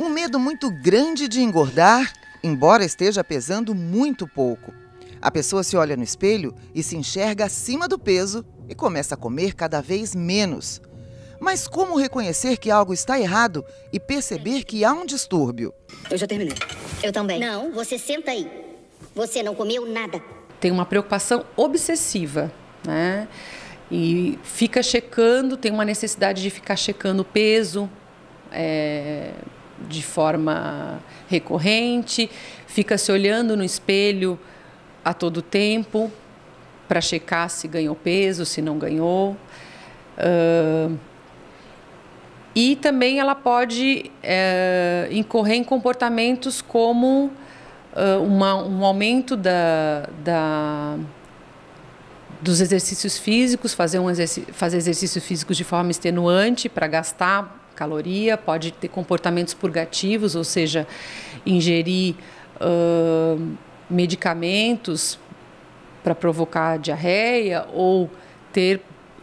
Um medo muito grande de engordar, embora esteja pesando muito pouco. A pessoa se olha no espelho e se enxerga acima do peso e começa a comer cada vez menos. Mas como reconhecer que algo está errado e perceber que há um distúrbio? Eu já terminei. Eu também. Não, você senta aí. Você não comeu nada. Tem uma preocupação obsessiva, né? E fica checando, tem uma necessidade de ficar checando o peso, é, de forma recorrente, fica se olhando no espelho a todo tempo para checar se ganhou peso, se não ganhou. Uh, e também ela pode eh, incorrer em comportamentos como uh, uma, um aumento da, da, dos exercícios físicos, fazer, um exerc fazer exercícios físicos de forma extenuante para gastar caloria, pode ter comportamentos purgativos, ou seja, ingerir uh, medicamentos para provocar diarreia ou ter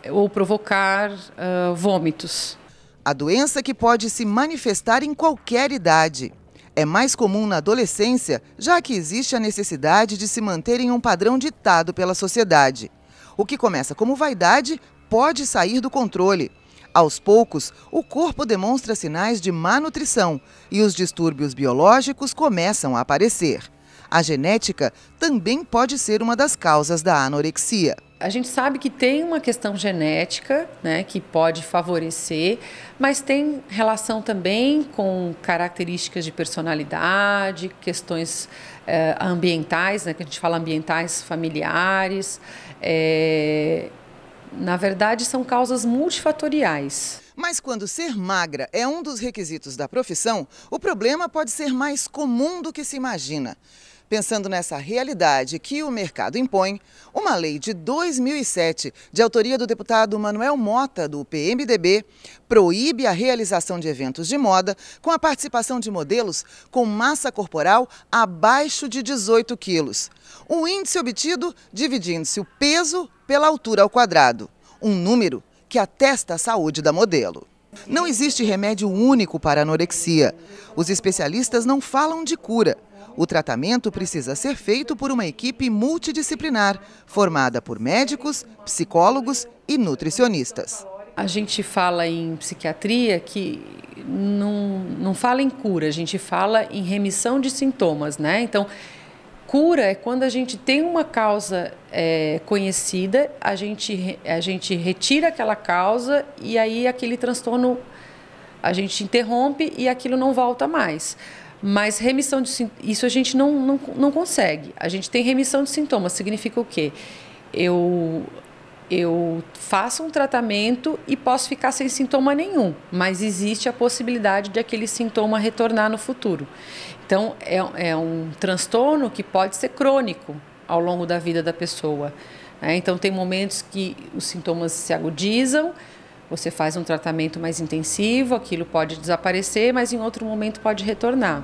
ou provocar uh, vômitos. A doença que pode se manifestar em qualquer idade. É mais comum na adolescência, já que existe a necessidade de se manter em um padrão ditado pela sociedade. O que começa como vaidade pode sair do controle. Aos poucos, o corpo demonstra sinais de má nutrição e os distúrbios biológicos começam a aparecer. A genética também pode ser uma das causas da anorexia. A gente sabe que tem uma questão genética, né, que pode favorecer, mas tem relação também com características de personalidade, questões eh, ambientais, né, que a gente fala ambientais familiares, eh, na verdade, são causas multifatoriais. Mas quando ser magra é um dos requisitos da profissão, o problema pode ser mais comum do que se imagina. Pensando nessa realidade que o mercado impõe, uma lei de 2007, de autoria do deputado Manuel Mota, do PMDB, proíbe a realização de eventos de moda com a participação de modelos com massa corporal abaixo de 18 quilos. O índice obtido dividindo-se o peso pela altura ao quadrado, um número que atesta a saúde da modelo. Não existe remédio único para anorexia. Os especialistas não falam de cura. O tratamento precisa ser feito por uma equipe multidisciplinar, formada por médicos, psicólogos e nutricionistas. A gente fala em psiquiatria que não, não fala em cura, a gente fala em remissão de sintomas, né? Então, Cura é quando a gente tem uma causa é, conhecida, a gente, a gente retira aquela causa e aí aquele transtorno a gente interrompe e aquilo não volta mais. Mas remissão de isso a gente não, não, não consegue. A gente tem remissão de sintomas, significa o quê? Eu eu faço um tratamento e posso ficar sem sintoma nenhum, mas existe a possibilidade de aquele sintoma retornar no futuro. Então, é, é um transtorno que pode ser crônico ao longo da vida da pessoa. Né? Então, tem momentos que os sintomas se agudizam, você faz um tratamento mais intensivo, aquilo pode desaparecer, mas em outro momento pode retornar.